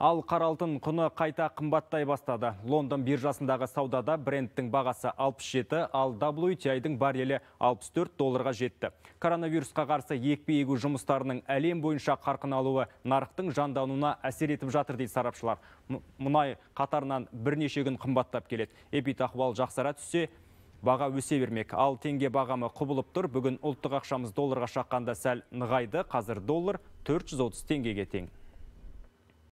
Ал қаралтын құны қайта қымбаттай бастады. Лондон биржасындағы саудада брендтің бағасы 67, ал WTI-дың барелі 64 долларға жетті. Коронавирусқа қарсы екпе егу жұмыстарының әлем бойынша қарқын алуы нарықтың жандануына әсер етіп жатыр дейді сарапшылар. Мұнай қатарынан бірнеше күн қымбаттап келеді. Эпид ахуал жақсара түссе, баға өсе бермек. Ал теңге бағамы құбылып тұр. Бүгін ұлттық ақшамыз долларға шаққанда сәл нығайды. Қазір доллар 430 теңгеге тең.